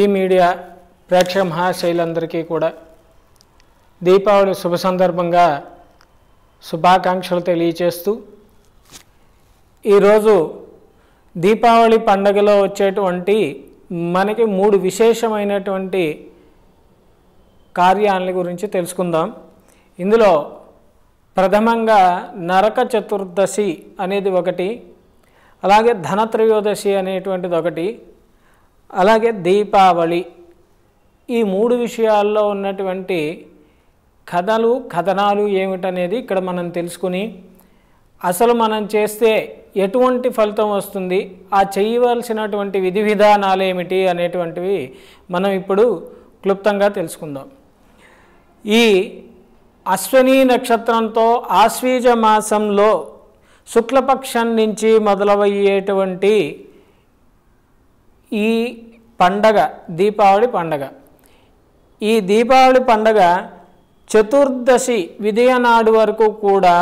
వి media ప్రేక్షక మహాశైలందరికీ కూడా దీపావళి శుభ సందర్భంగా శుభాకాంక్షలు తెలియచేస్తూ ఈరోజు దీపావళి పండగలో వచ్చేటువంటి మనకి మూడు విశేషమైనటువంటి కార్యాలని గురించి తెలుసుకుందాం ఇందులో ప్రథమంగా నరక చతుర్దశి అనేది ఒకటి అలాగే ధనత్రయోదశి అనేటువంటిది ఒకటి అలాగే దీపావళి ఈ మూడు విషయాల్లో ఉన్నటువంటి కథలు కథనాలు ఏమిటనేది ఇక్కడ మనం తెలుసుకుని అసలు మనం చేస్తే ఎటువంటి ఫలితం వస్తుంది ఆ చేయవలసినటువంటి విధి విధానాలు ఏమిటి అనేటువంటివి మనం ఇప్పుడు క్లుప్తంగా తెలుసుకుందాం ఈ అశ్విని నక్షత్రంతో ఆశ్వీజ మాసంలో శుక్లపక్షం నుంచి మొదలవయ్యేటువంటి ఈ పండగ దీపావళి పండగ ఈ దీపావళి పండగ చతుర్దశి విజయనాడు వరకు కూడా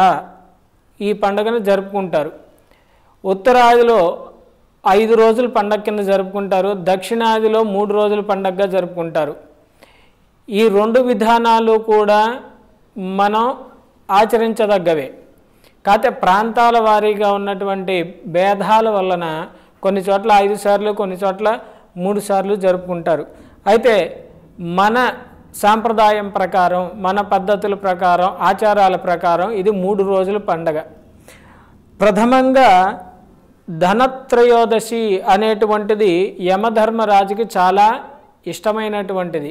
ఈ పండుగను జరుపుకుంటారు ఉత్తరాదిలో ఐదు రోజుల పండగ కింద జరుపుకుంటారు దక్షిణాదిలో మూడు రోజుల పండగగా జరుపుకుంటారు ఈ రెండు విధానాలు కూడా మనం ఆచరించదగ్గవే కాకపోతే ప్రాంతాల వారీగా ఉన్నటువంటి భేదాల వలన కొన్ని చోట్ల ఐదు సార్లు కొన్ని చోట్ల మూడు సార్లు జరుపుకుంటారు అయితే మన సాంప్రదాయం ప్రకారం మన పద్ధతుల ప్రకారం ఆచారాల ప్రకారం ఇది మూడు రోజుల పండగ ప్రథమంగా ధనత్రయోదశి అనేటువంటిది యమధర్మరాజుకి చాలా ఇష్టమైనటువంటిది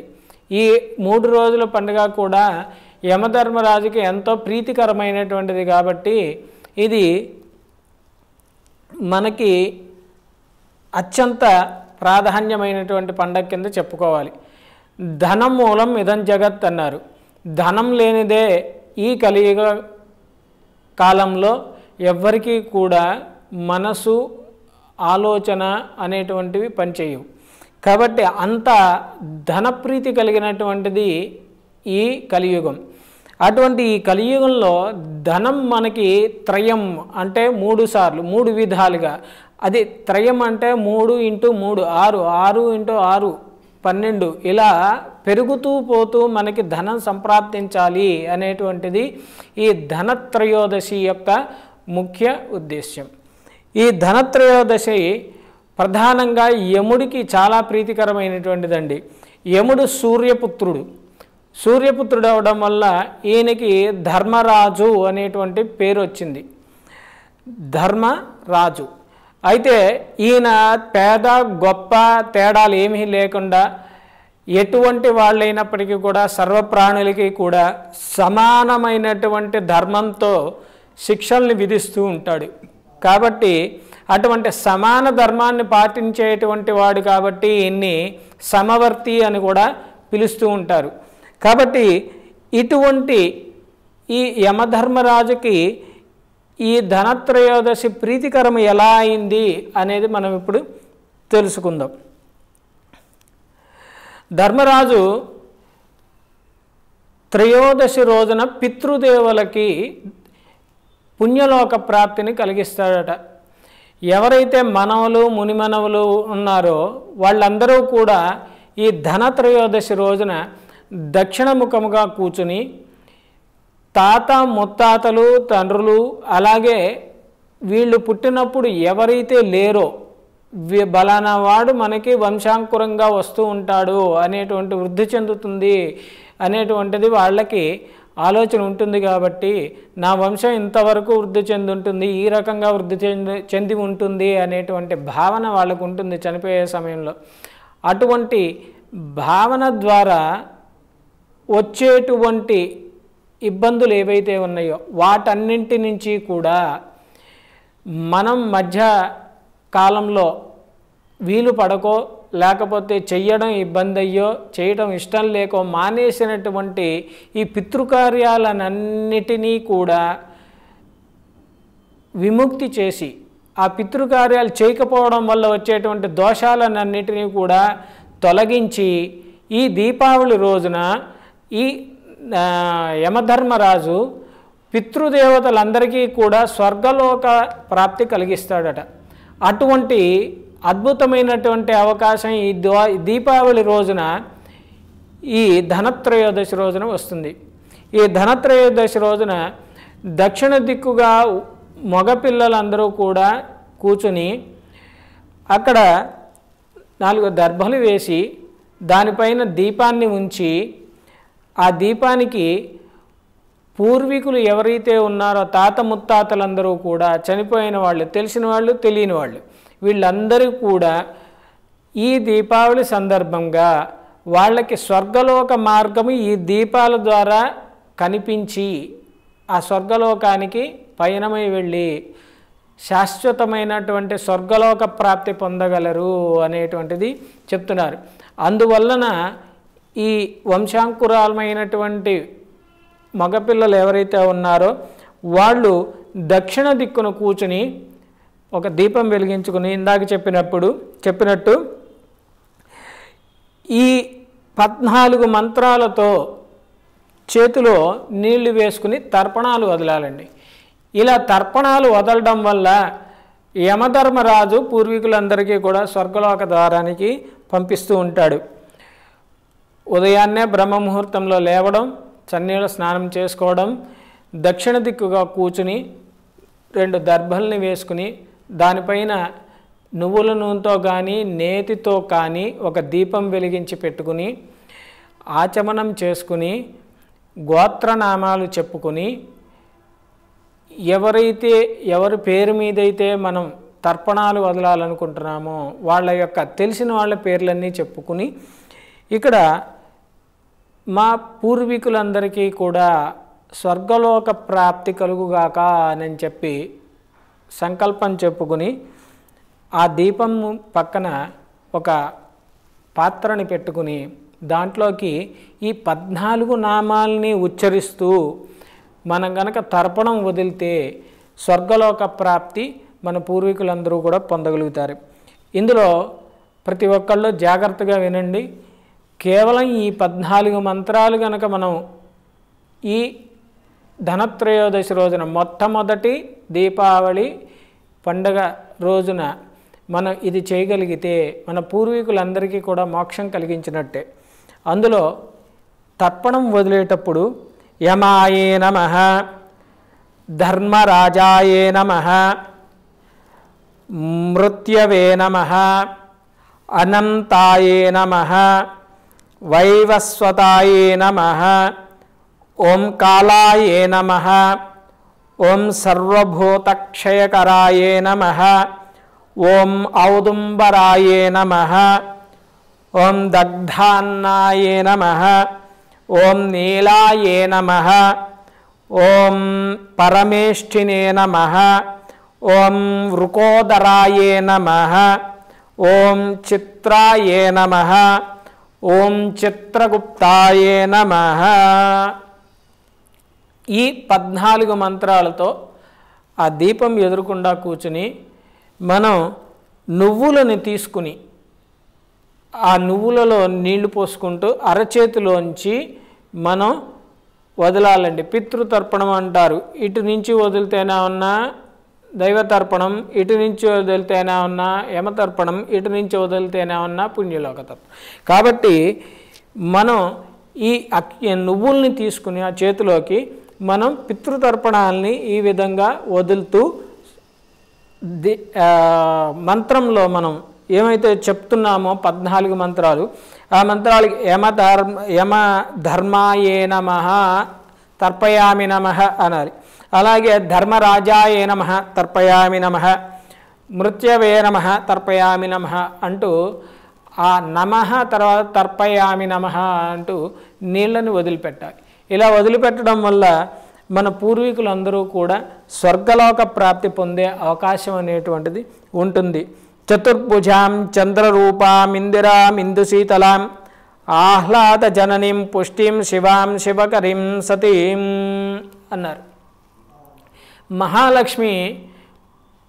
ఈ మూడు రోజుల పండుగ కూడా యమధర్మరాజుకి ఎంతో ప్రీతికరమైనటువంటిది కాబట్టి ఇది మనకి అత్యంత ప్రాధాన్యమైనటువంటి పండగ కింద చెప్పుకోవాలి ధనం మూలం ఇదం జగత్ అన్నారు ధనం లేనిదే ఈ కలియుగ కాలంలో ఎవ్వరికీ కూడా మనసు ఆలోచన అనేటువంటివి పనిచేయవు కాబట్టి అంత ధనప్రీతి కలిగినటువంటిది ఈ కలియుగం అటువంటి ఈ కలియుగంలో ధనం మనకి త్రయం అంటే మూడు సార్లు మూడు విధాలుగా అది త్రయం అంటే మూడు ఇంటూ మూడు ఆరు ఆరు ఇంటూ ఆరు పన్నెండు ఇలా పెరుగుతూ పోతూ మనకి ధనం సంప్రాప్తించాలి అనేటువంటిది ఈ ధనత్రయోదశి యొక్క ముఖ్య ఉద్దేశ్యం ఈ ధనత్రయోదశి ప్రధానంగా యముడికి చాలా ప్రీతికరమైనటువంటిదండి యముడు సూర్యపుత్రుడు సూర్యపుత్రుడు అవడం వల్ల ఈయనకి ధర్మరాజు అనేటువంటి పేరు వచ్చింది ధర్మరాజు అయితే ఈయన పేద గొప్ప తేడాలు ఏమీ లేకుండా ఎటువంటి వాళ్ళైనప్పటికీ కూడా సర్వప్రాణులకి కూడా సమానమైనటువంటి ధర్మంతో శిక్షల్ని విధిస్తూ ఉంటాడు కాబట్టి అటువంటి సమాన ధర్మాన్ని పాటించేటువంటి వాడు కాబట్టి ఈయన్ని సమవర్తి అని కూడా పిలుస్తూ ఉంటారు కాబట్టి ఇటువంటి ఈ యమధర్మరాజుకి ఈ ధనత్రయోదశి ప్రీతికరం ఎలా అయింది అనేది మనం ఇప్పుడు తెలుసుకుందాం ధర్మరాజు త్రయోదశి రోజున పితృదేవులకి పుణ్యలోక ప్రాప్తిని కలిగిస్తాడట ఎవరైతే మనవలు మునిమనవులు ఉన్నారో వాళ్ళందరూ కూడా ఈ ధనత్రయోదశి రోజున దక్షిణముఖముగా కూర్చుని తాత ముత్తాతలు తండ్రులు అలాగే వీళ్ళు పుట్టినప్పుడు ఎవరైతే లేరో బలానా వాడు మనకి వంశాంకురంగా వస్తూ ఉంటాడు అనేటువంటి వృద్ధి చెందుతుంది అనేటువంటిది వాళ్ళకి ఆలోచన ఉంటుంది కాబట్టి నా వంశం ఇంతవరకు వృద్ధి చెంది ఉంటుంది ఈ రకంగా వృద్ధి చెంది చెంది ఉంటుంది అనేటువంటి భావన వాళ్ళకు ఉంటుంది చనిపోయే సమయంలో అటువంటి భావన ద్వారా వచ్చేటువంటి ఇబ్బందులు ఏవైతే ఉన్నాయో వాటన్నింటి నుంచి కూడా మనం మధ్య కాలంలో వీలు పడకో లేకపోతే చెయ్యడం ఇబ్బంది అయ్యో చేయడం ఇష్టం లేకో మానేసినటువంటి ఈ పితృకార్యాలన్నిటినీ కూడా విముక్తి చేసి ఆ పితృకార్యాలు చేయకపోవడం వల్ల వచ్చేటువంటి దోషాలన్నిటినీ కూడా తొలగించి ఈ దీపావళి రోజున ఈ యమధర్మరాజు పితృదేవతలందరికీ కూడా స్వర్గలోక ప్రాప్తి కలిగిస్తాడట అటువంటి అద్భుతమైనటువంటి అవకాశం ఈ దీపావళి రోజున ఈ ధనత్రయోదశి రోజున వస్తుంది ఈ ధనత్రయోదశి రోజున దక్షిణ దిక్కుగా మగపిల్లలందరూ కూడా కూర్చుని అక్కడ నాలుగు దర్భలు వేసి దానిపైన దీపాన్ని ఉంచి ఆ దీపానికి పూర్వీకులు ఎవరైతే ఉన్నారో తాత ముత్తాతలందరూ కూడా చనిపోయిన వాళ్ళు తెలిసిన వాళ్ళు తెలియని వాళ్ళు వీళ్ళందరూ కూడా ఈ దీపావళి సందర్భంగా వాళ్ళకి స్వర్గలోక మార్గము ఈ దీపాల ద్వారా కనిపించి ఆ స్వర్గలోకానికి పయనమై వెళ్ళి శాశ్వతమైనటువంటి స్వర్గలోక ప్రాప్తి పొందగలరు అనేటువంటిది చెప్తున్నారు అందువలన ఈ వంశాంకురాలమైనటువంటి మగపిల్లలు ఎవరైతే ఉన్నారో వాళ్ళు దక్షిణ దిక్కును కూర్చుని ఒక దీపం వెలిగించుకుని ఇందాక చెప్పినప్పుడు చెప్పినట్టు ఈ పద్నాలుగు మంత్రాలతో చేతిలో నీళ్లు వేసుకుని తర్పణాలు వదలాలండి ఇలా తర్పణాలు వదలడం వల్ల యమధర్మరాజు పూర్వీకులందరికీ కూడా స్వర్గలోక ద్వారానికి పంపిస్తూ ఉంటాడు ఉదయాన్నే బ్రహ్మముహూర్తంలో లేవడం చన్నీళ్ళు స్నానం చేసుకోవడం దక్షిణ దిక్కుగా కూర్చుని రెండు దర్భల్ని వేసుకుని దానిపైన నువ్వుల నూనెతో కానీ నేతితో కానీ ఒక దీపం వెలిగించి పెట్టుకుని ఆచమనం చేసుకుని గోత్రనామాలు చెప్పుకుని ఎవరైతే ఎవరి పేరు మీదైతే మనం తర్పణాలు వదలాలనుకుంటున్నామో వాళ్ళ యొక్క తెలిసిన వాళ్ళ పేర్లన్నీ చెప్పుకుని ఇక్కడ మా పూర్వీకులందరికీ కూడా స్వర్గలోక ప్రాప్తి కలుగుగాక అని చెప్పి సంకల్పం చెప్పుకుని ఆ దీపం పక్కన ఒక పాత్రని పెట్టుకుని దాంట్లోకి ఈ పద్నాలుగు నామాల్ని ఉచ్చరిస్తూ మనం గనక తర్పణం వదిలితే స్వర్గలోక ప్రాప్తి మన పూర్వీకులందరూ కూడా పొందగలుగుతారు ఇందులో ప్రతి ఒక్కళ్ళు జాగ్రత్తగా వినండి కేవలం ఈ పద్నాలుగు మంత్రాలు కనుక మనం ఈ ధనత్రయోదశి రోజున మొట్టమొదటి దీపావళి పండగ రోజున మనం ఇది చేయగలిగితే మన పూర్వీకులందరికీ కూడా మోక్షం కలిగించినట్టే అందులో తర్పణం వదిలేటప్పుడు యమాయే నమ ధర్మరాజాయే నమ మృత్యవే నమ అనంతాయే నమ वैवस्वताय नमः ॐ कालाय नमः ॐ सर्वभूतक्षयकराय नमः ॐ औदुम्म्बराय नमः ॐ दग्धान्नाय नमः ॐ नीलाय नमः परमेष्ठिने नमः ॐ वृकोदराय नमः ॐ चित्राय नमः ఓం చిత్రగుప్తాయే నమ ఈ పద్నాలుగు మంత్రాలతో ఆ దీపం ఎదురకుండా కూర్చుని మనం నువ్వులని తీసుకుని ఆ నువ్వులలో నీళ్లు పోసుకుంటూ అరచేతిలోంచి మనం వదలాలండి పితృతర్పణం అంటారు ఇటు నుంచి వదిలితేనే ఉన్నా దైవతర్పణం ఇటు నుంచి వదిలితేనే ఉన్నా యమతర్పణం ఇటు నుంచి వదిలితేనే ఉన్నా పుణ్యలోక తర్పణం కాబట్టి మనం ఈ నువ్వుల్ని తీసుకుని ఆ చేతిలోకి మనం పితృతర్పణాలని ఈ విధంగా వదులుతూ మంత్రంలో మనం ఏమైతే చెప్తున్నామో పద్నాలుగు మంత్రాలు ఆ మంత్రాలకి యమ ధర్మ యమ ధర్మాయే నమ తర్పయామి నమ అనాలి అలాగే ధర్మరాజాయే నమ తర్పయామి నమ మృత్యవే నమ తర్పయామి నమ అంటూ ఆ నమ తర్వాత తర్పయామి నమ అంటూ నీళ్లను వదిలిపెట్టాలి ఇలా వదిలిపెట్టడం వల్ల మన పూర్వీకులందరూ కూడా స్వర్గలోక ప్రాప్తి పొందే అవకాశం అనేటువంటిది ఉంటుంది చతుర్భుజాం చంద్రరూపాం ఇందిరాం ఇందుశీతలాం ఆహ్లాద జననీం పుష్టిం శివాం శివకరిం సతీం అన్నారు మహాలక్ష్మి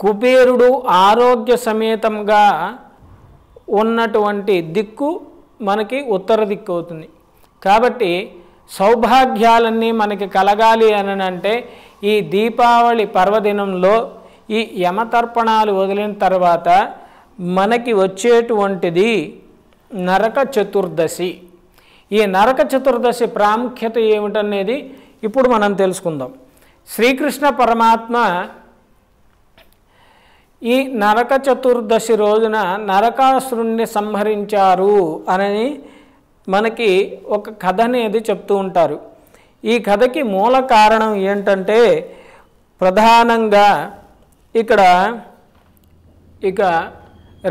కుబేరుడు ఆరోగ్య సమేతంగా ఉన్నటువంటి దిక్కు మనకి ఉత్తర దిక్కు అవుతుంది కాబట్టి సౌభాగ్యాలన్నీ మనకి కలగాలి అని అంటే ఈ దీపావళి పర్వదినంలో ఈ యమతర్పణాలు వదిలిన తర్వాత మనకి వచ్చేటువంటిది నరక చతుర్దశి ఈ నరక చతుర్దశి ప్రాముఖ్యత ఏమిటనేది ఇప్పుడు మనం తెలుసుకుందాం శ్రీకృష్ణ పరమాత్మ ఈ నరక చతుర్దశి రోజున నరకాసురుణ్ణి సంహరించారు అని మనకి ఒక కథ అనేది చెప్తూ ఉంటారు ఈ కథకి మూల కారణం ఏంటంటే ప్రధానంగా ఇక్కడ ఇక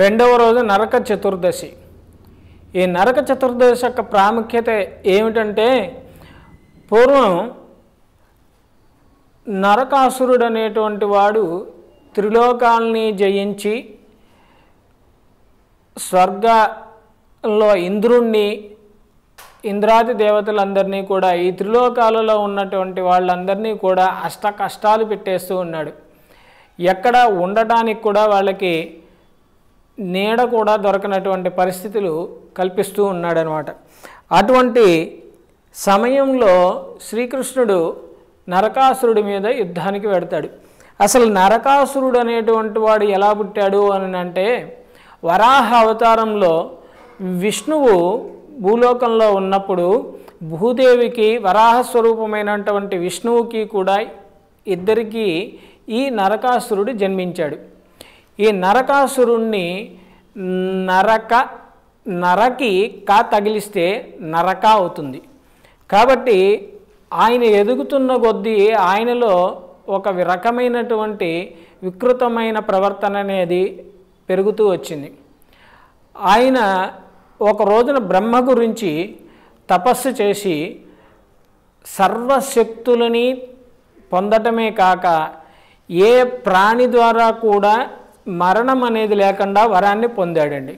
రెండవ రోజు నరక చతుర్దశి ఈ నరక చతుర్దశి యొక్క ప్రాముఖ్యత ఏమిటంటే పూర్వం నరకాసురుడు అనేటువంటి వాడు త్రిలోకాల్ని జయించి స్వర్గంలో ఇంద్రుణ్ణి ఇంద్రాది దేవతలందరినీ కూడా ఈ త్రిలోకాలలో ఉన్నటువంటి వాళ్ళందరినీ కూడా అష్ట కష్టాలు పెట్టేస్తూ ఉన్నాడు ఎక్కడ ఉండటానికి కూడా వాళ్ళకి నీడ కూడా దొరకనటువంటి పరిస్థితులు కల్పిస్తూ ఉన్నాడనమాట అటువంటి సమయంలో శ్రీకృష్ణుడు నరకాసురుడి మీద యుద్ధానికి వెడతాడు అసలు నరకాసురుడు అనేటువంటి వాడు ఎలా పుట్టాడు అని అంటే వరాహ అవతారంలో విష్ణువు భూలోకంలో ఉన్నప్పుడు భూదేవికి వరాహస్వరూపమైనటువంటి విష్ణువుకి కూడా ఇద్దరికీ ఈ నరకాసురుడు జన్మించాడు ఈ నరకాసురుణ్ణి నరక నరకి కా తగిలిస్తే నరక అవుతుంది కాబట్టి ఆయన ఎదుగుతున్న కొద్దీ ఆయనలో ఒక రకమైనటువంటి వికృతమైన ప్రవర్తన అనేది పెరుగుతూ వచ్చింది ఆయన ఒక రోజున బ్రహ్మ గురించి తపస్సు చేసి సర్వశక్తులని పొందటమే కాక ఏ ప్రాణి ద్వారా కూడా మరణం అనేది లేకుండా వరాన్ని పొందాడండి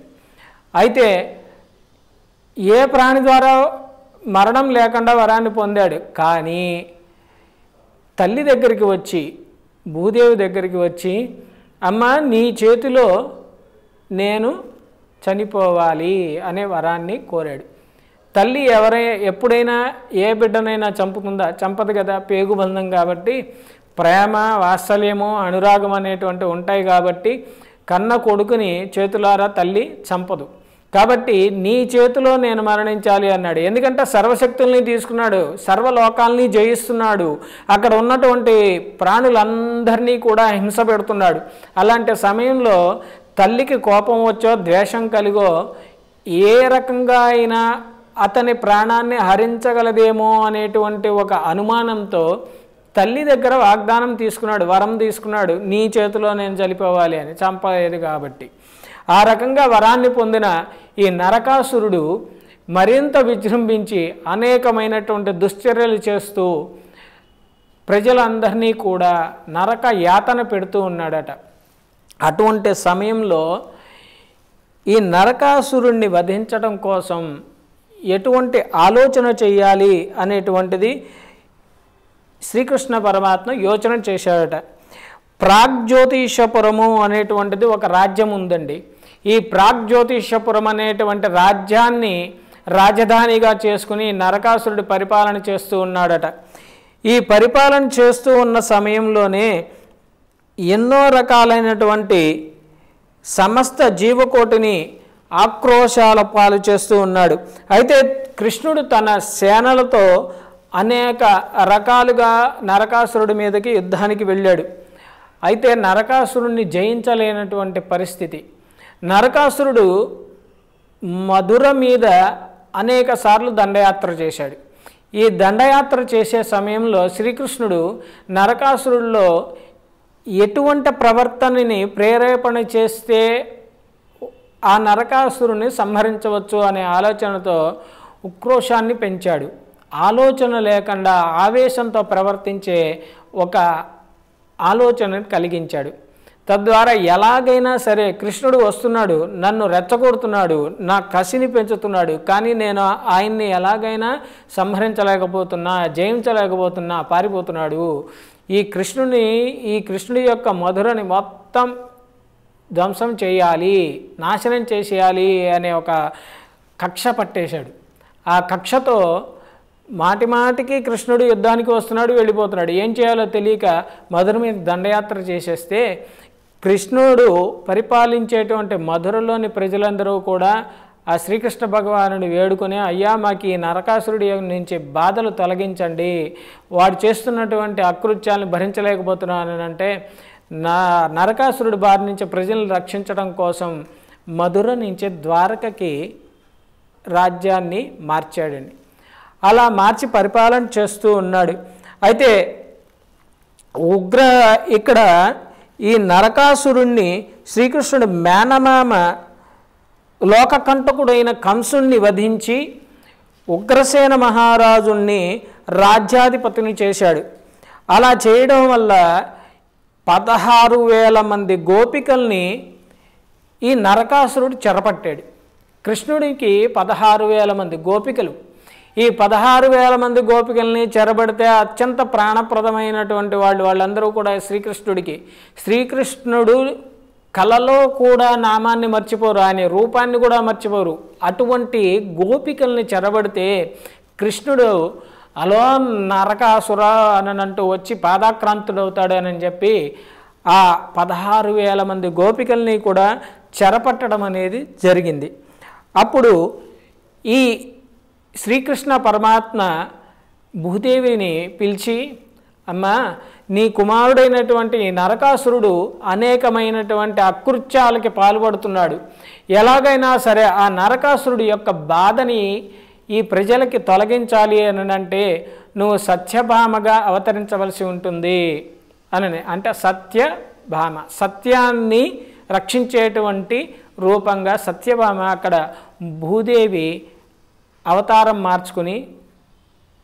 అయితే ఏ ప్రాణి ద్వారా మరణం లేకుండా వరాన్ని పొందాడు కానీ తల్లి దగ్గరికి వచ్చి భూదేవి దగ్గరికి వచ్చి అమ్మ నీ చేతిలో నేను చనిపోవాలి అనే వరాన్ని కోరాడు తల్లి ఎవరై ఎప్పుడైనా ఏ బిడ్డనైనా చంపుకుందా చంపదు కదా పేగుబంధం కాబట్టి ప్రేమ వాత్సల్యము అనురాగం అనేటువంటి ఉంటాయి కాబట్టి కన్న కొడుకుని చేతులారా తల్లి చంపదు కాబట్టి నీ చేతిలో నేను మరణించాలి అన్నాడు ఎందుకంటే సర్వశక్తుల్ని తీసుకున్నాడు సర్వలోకాల్ని జయిస్తున్నాడు అక్కడ ఉన్నటువంటి ప్రాణులందరినీ కూడా హింస పెడుతున్నాడు అలాంటి సమయంలో తల్లికి కోపం వచ్చో ద్వేషం కలిగో ఏ రకంగా అయినా అతని ప్రాణాన్ని హరించగలదేమో అనేటువంటి ఒక అనుమానంతో తల్లి దగ్గర వాగ్దానం తీసుకున్నాడు వరం తీసుకున్నాడు నీ చేతిలో నేను చలిపోవాలి అని చంపలేదు కాబట్టి ఆ రకంగా వరాన్ని పొందిన ఈ నరకాసురుడు మరింత విజృంభించి అనేకమైనటువంటి దుశ్చర్యలు చేస్తూ ప్రజలందరినీ కూడా నరక యాతన పెడుతూ ఉన్నాడట అటువంటి సమయంలో ఈ నరకాసురుణ్ణి వధించడం కోసం ఎటువంటి ఆలోచన చేయాలి అనేటువంటిది శ్రీకృష్ణ పరమాత్మ యోచన చేశాడట ప్రాగ్జ్యోతిషపురము అనేటువంటిది ఒక రాజ్యం ఉందండి ఈ ప్రాగ్జ్యోతిష్యపురం అనేటువంటి రాజ్యాన్ని రాజధానిగా చేసుకుని నరకాసురుడు పరిపాలన చేస్తూ ఉన్నాడట ఈ పరిపాలన చేస్తూ ఉన్న సమయంలోనే ఎన్నో రకాలైనటువంటి సమస్త జీవకోటిని ఆక్రోశాల పాలు చేస్తూ ఉన్నాడు అయితే కృష్ణుడు తన సేనలతో అనేక రకాలుగా నరకాసురుడి మీదకి యుద్ధానికి వెళ్ళాడు అయితే నరకాసురుణ్ణి జయించలేనటువంటి పరిస్థితి నరకాసురుడు మధుర మీద అనేక సార్లు దండయాత్ర చేశాడు ఈ దండయాత్ర చేసే సమయంలో శ్రీకృష్ణుడు నరకాసురుడిలో ఎటువంటి ప్రవర్తనని ప్రేరేపణ చేస్తే ఆ నరకాసురుని సంహరించవచ్చు అనే ఆలోచనతో ఉక్రోషాన్ని పెంచాడు ఆలోచన లేకుండా ఆవేశంతో ప్రవర్తించే ఒక ఆలోచనను కలిగించాడు తద్వారా ఎలాగైనా సరే కృష్ణుడు వస్తున్నాడు నన్ను రెచ్చగొడుతున్నాడు నా కసిని పెంచుతున్నాడు కానీ నేను ఆయన్ని ఎలాగైనా సంహరించలేకపోతున్నా జయించలేకపోతున్నా పారిపోతున్నాడు ఈ కృష్ణుని ఈ కృష్ణుడి యొక్క మధురని మొత్తం ధ్వంసం చేయాలి నాశనం చేసేయాలి అనే ఒక కక్ష పట్టేశాడు ఆ కక్షతో మాటి మాటికి కృష్ణుడు యుద్ధానికి వస్తున్నాడు వెళ్ళిపోతున్నాడు ఏం చేయాలో తెలియక మధుర మీద దండయాత్ర చేసేస్తే కృష్ణుడు పరిపాలించేటువంటి మధురలోని ప్రజలందరూ కూడా ఆ శ్రీకృష్ణ భగవానుని వేడుకొని అయ్యా మాకు ఈ నరకాసురుడి నుంచి బాధలు తొలగించండి వాడు చేస్తున్నటువంటి అకృత్యాలను భరించలేకపోతున్నాను అంటే నా నరకాసురుడి బారి నుంచి ప్రజలను రక్షించడం కోసం మధుర నుంచి ద్వారకకి రాజ్యాన్ని మార్చాడండి అలా మార్చి పరిపాలన చేస్తూ ఉన్నాడు అయితే ఉగ్ర ఇక్కడ ఈ నరకాసురుణ్ణి శ్రీకృష్ణుడు మేనమామ లోకకంటకుడైన కంసుణ్ణి వధించి ఉగ్రసేన మహారాజుణ్ణి రాజ్యాధిపతిని చేశాడు అలా చేయడం వల్ల పదహారు వేల మంది గోపికల్ని ఈ నరకాసురుడు చెరపట్టాడు కృష్ణుడికి పదహారు వేల మంది గోపికలు ఈ పదహారు వేల మంది గోపికల్ని చెరబడితే అత్యంత ప్రాణప్రదమైనటువంటి వాళ్ళు వాళ్ళందరూ కూడా శ్రీకృష్ణుడికి శ్రీకృష్ణుడు కలలో కూడా నామాన్ని మర్చిపోరు ఆయన రూపాన్ని కూడా మర్చిపోరు అటువంటి గోపికల్ని చెరబడితే కృష్ణుడు అలో నరకాసుర అని అంటూ వచ్చి పాదాక్రాంతుడవుతాడు అని చెప్పి ఆ పదహారు వేల మంది గోపికల్ని కూడా చెరపట్టడం అనేది జరిగింది అప్పుడు ఈ శ్రీకృష్ణ పరమాత్మ భూదేవిని పిలిచి అమ్మా నీ కుమారుడైనటువంటి నరకాసురుడు అనేకమైనటువంటి అకృత్యాలకి పాల్పడుతున్నాడు ఎలాగైనా సరే ఆ నరకాసురుడు యొక్క బాధని ఈ ప్రజలకి తొలగించాలి అని అంటే నువ్వు సత్యభామగా అవతరించవలసి ఉంటుంది అని అంటే సత్యభామ సత్యాన్ని రక్షించేటువంటి రూపంగా సత్యభామ అక్కడ భూదేవి అవతారం మార్చుకుని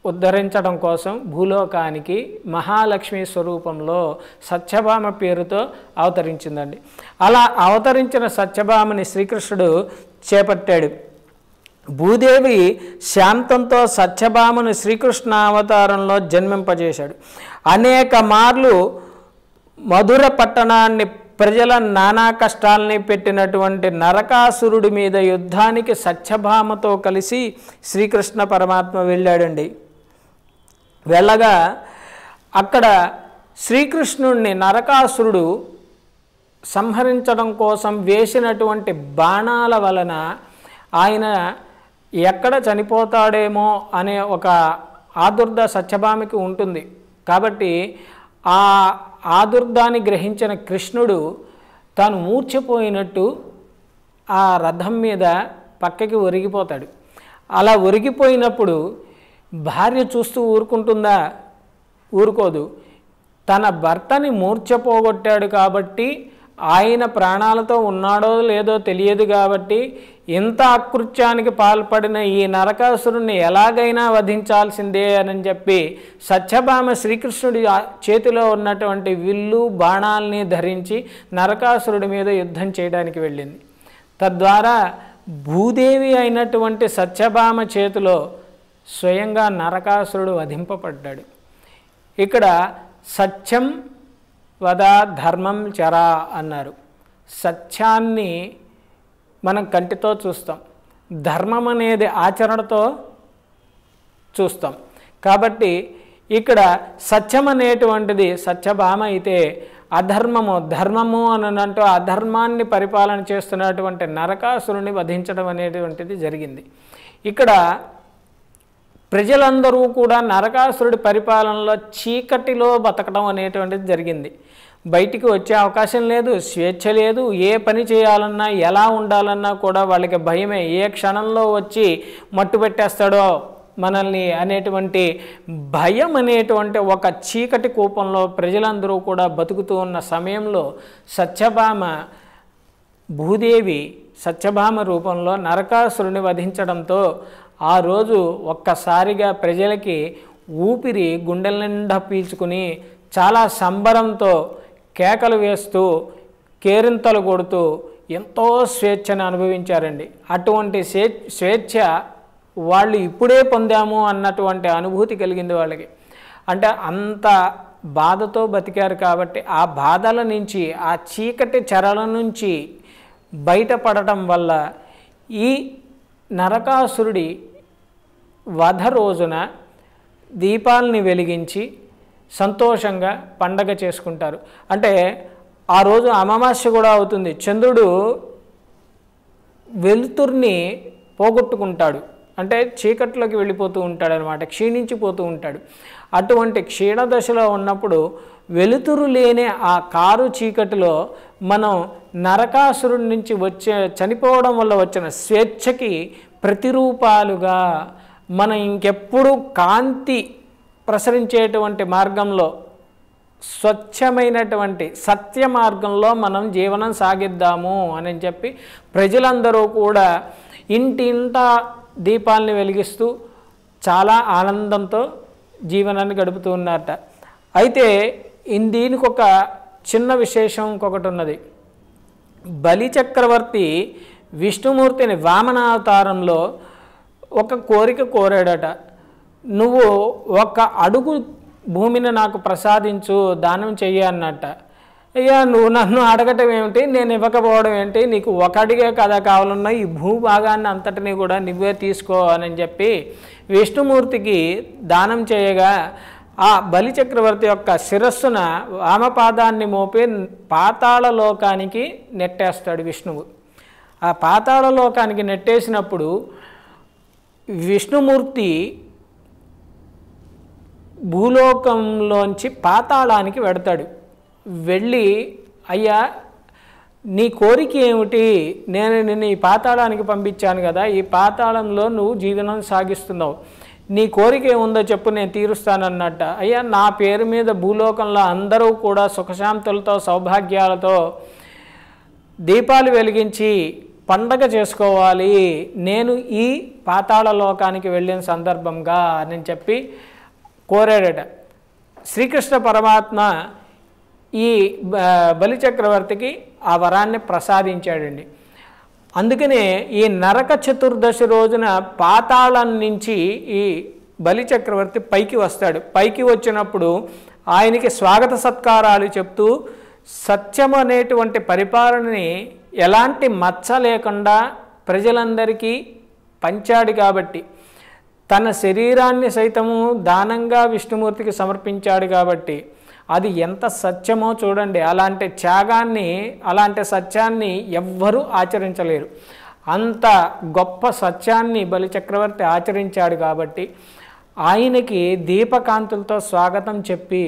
ఉద్ధరించడం కోసం భూలోకానికి మహాలక్ష్మి స్వరూపంలో సత్యభామ పేరుతో అవతరించిందండి అలా అవతరించిన సత్యభామని శ్రీకృష్ణుడు చేపట్టాడు భూదేవి శాంతంతో సత్యభామను శ్రీకృష్ణ అవతారంలో జన్మింపజేశాడు అనేక మార్లు మధుర పట్టణాన్ని ప్రజల నానా కష్టాల్ని పెట్టినటువంటి నరకాసురుడి మీద యుద్ధానికి సత్యభామతో కలిసి శ్రీకృష్ణ పరమాత్మ వెళ్ళాడండి వెళ్ళగా అక్కడ శ్రీకృష్ణుణ్ణి నరకాసురుడు సంహరించడం కోసం వేసినటువంటి బాణాల వలన ఆయన ఎక్కడ చనిపోతాడేమో అనే ఒక ఆదుర్ద సత్యభామికి ఉంటుంది కాబట్టి ఆ ఆదుర్దాన్ని గ్రహించిన కృష్ణుడు తను మూర్చిపోయినట్టు ఆ రథం మీద పక్కకి ఒరిగిపోతాడు అలా ఒరిగిపోయినప్పుడు భార్య చూస్తూ ఊరుకుంటుందా ఊరుకోదు తన భర్తని మూర్చపోగొట్టాడు కాబట్టి ఆయన ప్రాణాలతో ఉన్నాడో లేదో తెలియదు కాబట్టి ఇంత అకృత్యానికి పాల్పడిన ఈ నరకాసురుణ్ణి ఎలాగైనా వధించాల్సిందే అని చెప్పి సత్యభామ శ్రీకృష్ణుడి చేతిలో ఉన్నటువంటి విల్లు బాణాల్ని ధరించి నరకాసురుడి మీద యుద్ధం చేయడానికి వెళ్ళింది తద్వారా భూదేవి అయినటువంటి సత్యభామ చేతిలో స్వయంగా నరకాసురుడు వధింపబడ్డాడు ఇక్కడ సత్యం వద ధర్మం చరా అన్నారు సత్యాన్ని మనం కంటితో చూస్తాం ధర్మం అనేది ఆచరణతో చూస్తాం కాబట్టి ఇక్కడ సత్యం అనేటువంటిది సత్యభామ అయితే అధర్మము ధర్మము అని అంటూ అధర్మాన్ని పరిపాలన చేస్తున్నటువంటి నరకాసురుని వధించడం అనేటువంటిది జరిగింది ఇక్కడ ప్రజలందరూ కూడా నరకాసురుడి పరిపాలనలో చీకటిలో బతకడం అనేటువంటిది జరిగింది బయటికి వచ్చే అవకాశం లేదు స్వేచ్ఛ లేదు ఏ పని చేయాలన్నా ఎలా ఉండాలన్నా కూడా వాళ్ళకి భయమే ఏ క్షణంలో వచ్చి మట్టు పెట్టేస్తాడో మనల్ని అనేటువంటి భయం అనేటువంటి ఒక చీకటి కూపంలో ప్రజలందరూ కూడా బతుకుతూ ఉన్న సమయంలో సత్యభామ భూదేవి సత్యభామ రూపంలో నరకాసురుని వధించడంతో ఆ రోజు ఒక్కసారిగా ప్రజలకి ఊపిరి గుండెల నిండా పీల్చుకుని చాలా సంబరంతో కేకలు వేస్తూ కేరింతలు కొడుతూ ఎంతో స్వేచ్ఛను అనుభవించారండి అటువంటి స్వేచ్ఛ వాళ్ళు ఇప్పుడే పొందాము అన్నటువంటి అనుభూతి కలిగింది వాళ్ళకి అంటే అంత బాధతో బతికారు కాబట్టి ఆ బాధల నుంచి ఆ చీకటి చెరల నుంచి బయటపడటం వల్ల ఈ నరకాసురుడి వధ రోజున దీపాలని వెలిగించి సంతోషంగా పండగ చేసుకుంటారు అంటే ఆ రోజు అమావాస్య కూడా అవుతుంది చంద్రుడు వెలుతుర్ని పోగొట్టుకుంటాడు అంటే చీకట్లోకి వెళ్ళిపోతూ ఉంటాడు అనమాట క్షీణించిపోతూ ఉంటాడు అటువంటి క్షీణదశలో ఉన్నప్పుడు వెలుతురు లేని ఆ కారు చీకటిలో మనం నరకాసురుడి నుంచి వచ్చే చనిపోవడం వల్ల వచ్చిన స్వేచ్ఛకి ప్రతిరూపాలుగా మనం ఇంకెప్పుడు కాంతి ప్రసరించేటువంటి మార్గంలో స్వచ్ఛమైనటువంటి సత్య మార్గంలో మనం జీవనం సాగిద్దాము అని చెప్పి ప్రజలందరూ కూడా ఇంటింట దీపాలని వెలిగిస్తూ చాలా ఆనందంతో జీవనాన్ని గడుపుతూ ఉన్నారట అయితే దీనికి ఒక చిన్న విశేషం ఇంకొకటి ఉన్నది బలి చక్రవర్తి విష్ణుమూర్తిని వామనావతారంలో ఒక కోరిక కోరాడట నువ్వు ఒక్క అడుగు భూమిని నాకు ప్రసాదించు దానం చెయ్యి అన్నట్ట అయ్యా నువ్వు నన్ను అడగటం ఏమిటి నేను ఇవ్వకపోవడం ఏంటి నీకు అడిగే కదా కావాలన్నా ఈ భూభాగాన్ని అంతటిని కూడా నువ్వే తీసుకో అని చెప్పి విష్ణుమూర్తికి దానం చేయగా ఆ బలిచక్రవర్తి యొక్క శిరస్సున వామపాదాన్ని మోపి పాతాళ లోకానికి నెట్టేస్తాడు విష్ణువు ఆ పాతాళ లోకానికి నెట్టేసినప్పుడు విష్ణుమూర్తి భూలోకంలోంచి పాతాళానికి వెడతాడు వెళ్ళి అయ్యా నీ కోరిక ఏమిటి నేను నిన్ను ఈ పాతాళానికి పంపించాను కదా ఈ పాతాళంలో నువ్వు జీవనం సాగిస్తున్నావు నీ కోరిక ఏముందో చెప్పు నేను తీరుస్తానన్నట్ట అయ్యా నా పేరు మీద భూలోకంలో అందరూ కూడా సుఖశాంతులతో సౌభాగ్యాలతో దీపాలు వెలిగించి పండగ చేసుకోవాలి నేను ఈ పాతాళ లోకానికి వెళ్ళిన సందర్భంగా అని చెప్పి కోరాడట శ్రీకృష్ణ పరమాత్మ ఈ బలిచక్రవర్తికి ఆ వరాన్ని ప్రసాదించాడండి అందుకనే ఈ నరక చతుర్దశి రోజున పాతాళం నుంచి ఈ బలిచక్రవర్తి పైకి వస్తాడు పైకి వచ్చినప్పుడు ఆయనకి స్వాగత సత్కారాలు చెప్తూ సత్యం అనేటువంటి పరిపాలనని ఎలాంటి మచ్చ లేకుండా ప్రజలందరికీ పంచాడు కాబట్టి తన శరీరాన్ని సైతము దానంగా విష్ణుమూర్తికి సమర్పించాడు కాబట్టి అది ఎంత సత్యమో చూడండి అలాంటి త్యాగాన్ని అలాంటి సత్యాన్ని ఎవ్వరూ ఆచరించలేరు అంత గొప్ప సత్యాన్ని బలిచక్రవర్తి ఆచరించాడు కాబట్టి ఆయనకి దీపకాంతులతో స్వాగతం చెప్పి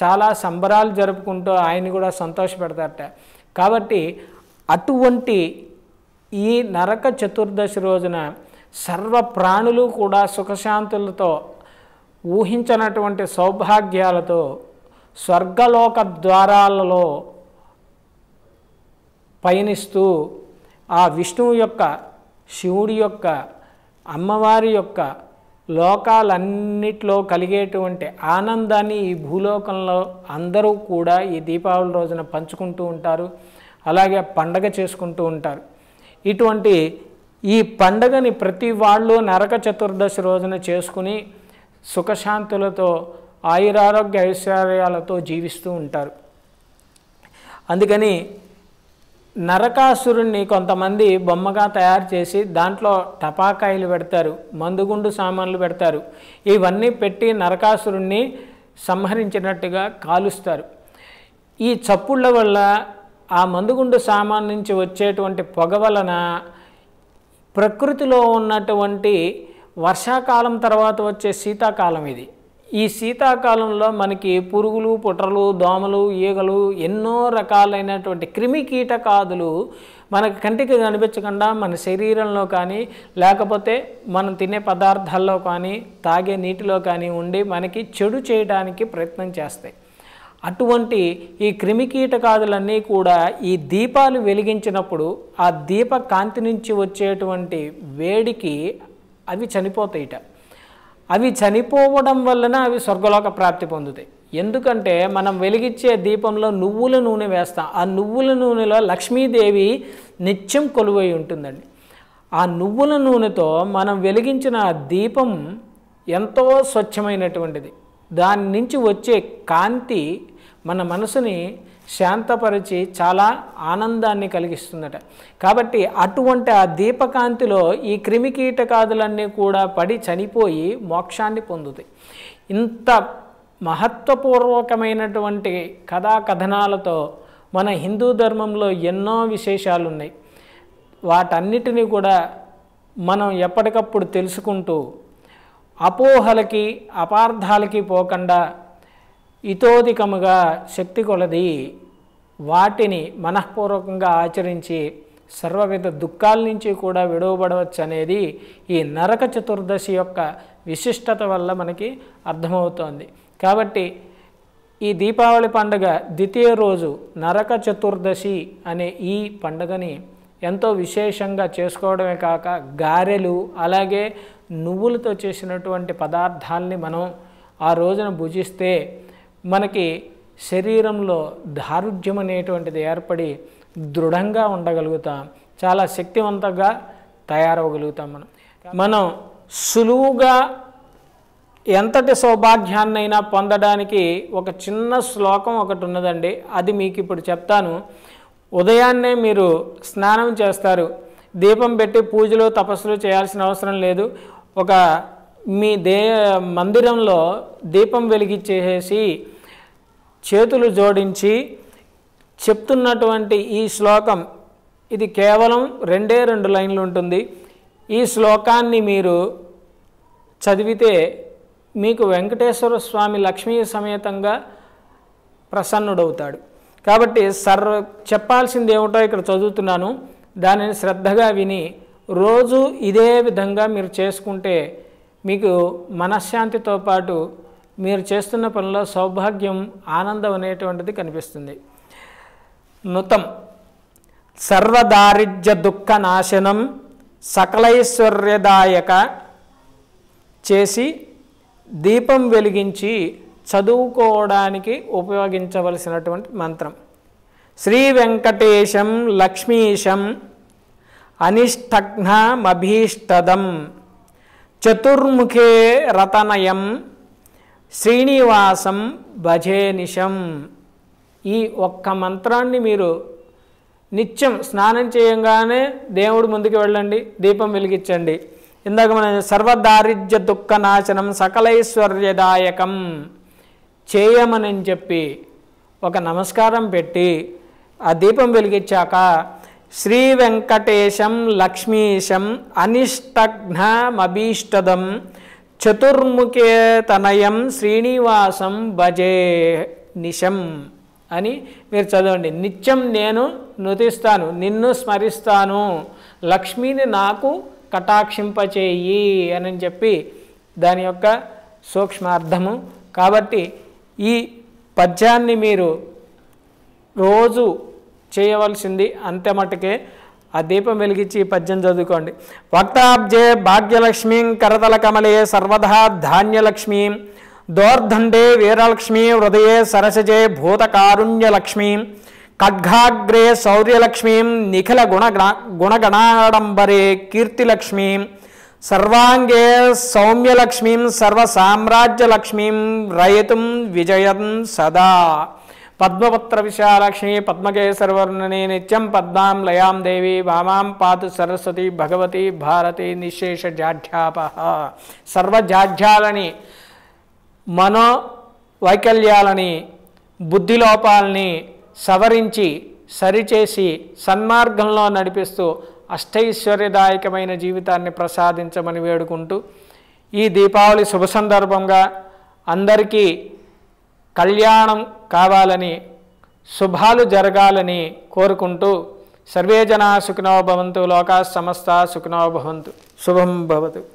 చాలా సంబరాలు జరుపుకుంటూ ఆయన కూడా సంతోషపెడతారట కాబట్టి అటువంటి ఈ నరక చతుర్దశి రోజున సర్వ ప్రాణులు కూడా సుఖశాంతులతో ఊహించనటువంటి సౌభాగ్యాలతో స్వర్గలోక ద్వారాలలో పయనిస్తూ ఆ విష్ణువు యొక్క శివుడి యొక్క అమ్మవారి యొక్క లోకాలన్నిట్లో కలిగేటువంటి ఆనందాన్ని ఈ భూలోకంలో అందరూ కూడా ఈ దీపావళి రోజున పంచుకుంటూ ఉంటారు అలాగే పండగ చేసుకుంటూ ఉంటారు ఇటువంటి ఈ పండగని ప్రతి వాళ్ళు నరక చతుర్దశి రోజున చేసుకుని సుఖశాంతులతో ఆయురారోగ్య ఐశ్వర్యాలతో జీవిస్తూ ఉంటారు అందుకని నరకాసురుణ్ణి కొంతమంది బొమ్మగా తయారు చేసి దాంట్లో టపాకాయలు పెడతారు మందుగుండు సామాన్లు పెడతారు ఇవన్నీ పెట్టి నరకాసురుణ్ణి సంహరించినట్టుగా కాలుస్తారు ఈ చప్పుళ్ళ వల్ల ఆ మందుగుండు సామాన్ నుంచి వచ్చేటువంటి పొగ వలన ప్రకృతిలో ఉన్నటువంటి వర్షాకాలం తర్వాత వచ్చే శీతాకాలం ఇది ఈ శీతాకాలంలో మనకి పురుగులు పుట్రలు దోమలు ఈగలు ఎన్నో రకాలైనటువంటి క్రిమి కీటకాదులు మనకు కంటికి కనిపించకుండా మన శరీరంలో కానీ లేకపోతే మనం తినే పదార్థాల్లో కానీ తాగే నీటిలో కానీ ఉండి మనకి చెడు చేయడానికి ప్రయత్నం చేస్తాయి అటువంటి ఈ క్రిమికీటకాదులన్నీ కూడా ఈ దీపాలు వెలిగించినప్పుడు ఆ దీప కాంతి నుంచి వచ్చేటువంటి వేడికి అవి చనిపోతాయిట అవి చనిపోవడం వలన అవి స్వర్గలోక ప్రాప్తి పొందుతాయి ఎందుకంటే మనం వెలిగించే దీపంలో నువ్వుల నూనె వేస్తాం ఆ నువ్వుల నూనెలో లక్ష్మీదేవి నిత్యం కొలువై ఉంటుందండి ఆ నువ్వుల నూనెతో మనం వెలిగించిన ఆ దీపం ఎంతో స్వచ్ఛమైనటువంటిది దాని నుంచి వచ్చే కాంతి మన మనసుని శాంతపరిచి చాలా ఆనందాన్ని కలిగిస్తుందట కాబట్టి అటువంటి ఆ దీపకాంతిలో ఈ క్రిమికీటకాదులన్నీ కూడా పడి చనిపోయి మోక్షాన్ని పొందుతాయి ఇంత మహత్వపూర్వకమైనటువంటి కథాకథనాలతో మన హిందూ ధర్మంలో ఎన్నో విశేషాలు ఉన్నాయి వాటన్నిటినీ కూడా మనం ఎప్పటికప్పుడు తెలుసుకుంటూ అపోహలకి అపార్థాలకి పోకుండా ఇతోధికముగా శక్తి కొలది వాటిని మనఃపూర్వకంగా ఆచరించి సర్వవిధ దుఃఖాల నుంచి కూడా విడవబడవచ్చు అనేది ఈ నరక చతుర్దశి యొక్క విశిష్టత వల్ల మనకి అర్థమవుతోంది కాబట్టి ఈ దీపావళి పండుగ ద్వితీయ రోజు నరక చతుర్దశి అనే ఈ పండుగని ఎంతో విశేషంగా చేసుకోవడమే కాక గారెలు అలాగే నువ్వులతో చేసినటువంటి పదార్థాలని మనం ఆ రోజున భుజిస్తే మనకి శరీరంలో దారుఢ్యం అనేటువంటిది ఏర్పడి దృఢంగా ఉండగలుగుతాం చాలా శక్తివంతంగా తయారవగలుగుతాం మనం మనం సులువుగా ఎంతటి సౌభాగ్యాన్నైనా పొందడానికి ఒక చిన్న శ్లోకం ఒకటి ఉన్నదండి అది మీకు ఇప్పుడు చెప్తాను ఉదయాన్నే మీరు స్నానం చేస్తారు దీపం పెట్టి పూజలు తపస్సులు చేయాల్సిన అవసరం లేదు ఒక మీ దే మందిరంలో దీపం వెలిగించేసి చేతులు జోడించి చెప్తున్నటువంటి ఈ శ్లోకం ఇది కేవలం రెండే రెండు లైన్లు ఉంటుంది ఈ శ్లోకాన్ని మీరు చదివితే మీకు వెంకటేశ్వర స్వామి లక్ష్మీ సమేతంగా ప్రసన్నుడవుతాడు కాబట్టి సర్వ చెప్పాల్సింది ఏమిటో ఇక్కడ చదువుతున్నాను దానిని శ్రద్ధగా విని రోజు ఇదే విధంగా మీరు చేసుకుంటే మీకు మనశ్శాంతితో పాటు మీరు చేస్తున్న పనిలో సౌభాగ్యం ఆనందం అనేటువంటిది కనిపిస్తుంది నుతం సర్వదారిద్ర్య దుఃఖ నాశనం సకలైశ్వర్యదాయక చేసి దీపం వెలిగించి చదువుకోవడానికి ఉపయోగించవలసినటువంటి మంత్రం శ్రీ వెంకటేశం లక్ష్మీశం అనిష్టఘ్నమభీష్టదం చతుర్ముఖే రతనయం శ్రీనివాసం భజే నిషం ఈ ఒక్క మంత్రాన్ని మీరు నిత్యం స్నానం చేయంగానే దేవుడు ముందుకు వెళ్ళండి దీపం వెలిగించండి ఇందాక మనం సర్వదారిద్ర్య దుఃఖనాశనం సకలైశ్వర్యదాయకం చేయమని చెప్పి ఒక నమస్కారం పెట్టి ఆ దీపం వెలిగించాక శ్రీ వెంకటేశం లక్ష్మీశం అనిష్టఘ్నమభీష్టదం చతుర్ముఖే తనయం శ్రీనివాసం భజే నిశం అని మీరు చదవండి నిత్యం నేను నుతిస్తాను నిన్ను స్మరిస్తాను లక్ష్మిని నాకు కటాక్షింపచేయి అని చెప్పి దాని యొక్క సూక్ష్మార్థము కాబట్టి ఈ పద్యాన్ని మీరు రోజు చేయవలసింది అంతే మటుకే ఆ దీపం వెలిగించి పద్యం చదువుకోండి వక్తాబ్జే భాగ్యలక్ష్మీం కరతల కమలే సర్వధా ధాన్యలక్ష్మీం దోర్ధండే వీరలక్ష్మీ హృదయే సరసజే భూతకారుణ్యలక్ష్మీం ఖడ్గాగ్రే శౌర్యలక్ష్మీం నిఖిల గుణ గుణగణాడంబరే కీర్తిలక్ష్మీం సర్వాంగే సౌమ్యలక్ష్మీం సర్వసామ్రాజ్యలక్ష్మీం రయతుం విజయం సదా పద్మపుత్ర విశాలక్ష్మి పద్మకేశ్వరవర్ణని నిత్యం పద్మాం లయాం దేవి వామాం పాతు సరస్వతి భగవతి భారతి నిశేష జాఢ్యాప సర్వజాఢ్యాలని మనో వైకల్యాలని బుద్ధిలోపాలని సవరించి సరిచేసి సన్మార్గంలో నడిపిస్తూ అష్టైశ్వర్యదాయకమైన జీవితాన్ని ప్రసాదించమని వేడుకుంటూ ఈ దీపావళి శుభ సందర్భంగా అందరికీ కళ్యాణం కావాలని శుభాలు జరగాలని కోరుకుంటూ సర్వే జనా సుఖినో భవంతు లోకా సమస్త సుఖినో భవంతు శుభం భవతు